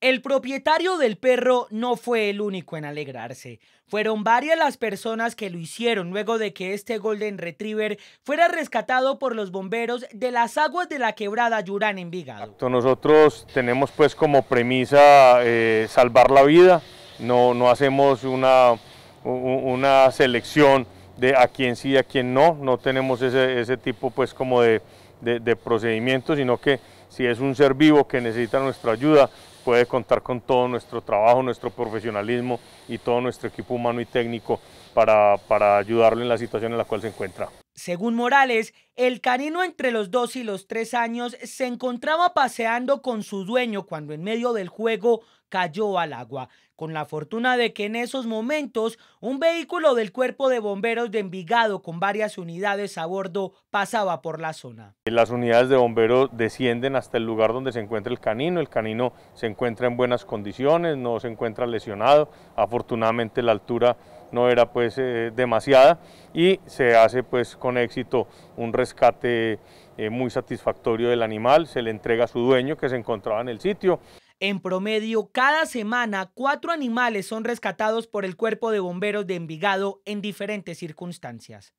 El propietario del perro no fue el único en alegrarse. Fueron varias las personas que lo hicieron luego de que este Golden Retriever fuera rescatado por los bomberos de las aguas de la quebrada Yurán en Vigado. Nosotros tenemos pues como premisa eh, salvar la vida, no, no hacemos una, una selección de a quién sí y a quién no, no tenemos ese, tipo pues como de, de, de procedimientos, sino que si es un ser vivo que necesita nuestra ayuda, puede contar con todo nuestro trabajo, nuestro profesionalismo y todo nuestro equipo humano y técnico para, para ayudarlo en la situación en la cual se encuentra. Según Morales, el canino entre los dos y los tres años se encontraba paseando con su dueño cuando en medio del juego cayó al agua, con la fortuna de que en esos momentos un vehículo del cuerpo de bomberos de Envigado con varias unidades a bordo pasaba por la zona. Las unidades de bomberos descienden hasta el lugar donde se encuentra el canino. El canino se encuentra en buenas condiciones, no se encuentra lesionado. Afortunadamente la altura no era pues eh, demasiada y se hace pues con éxito un rescate eh, muy satisfactorio del animal. Se le entrega a su dueño que se encontraba en el sitio. En promedio, cada semana cuatro animales son rescatados por el cuerpo de bomberos de Envigado en diferentes circunstancias.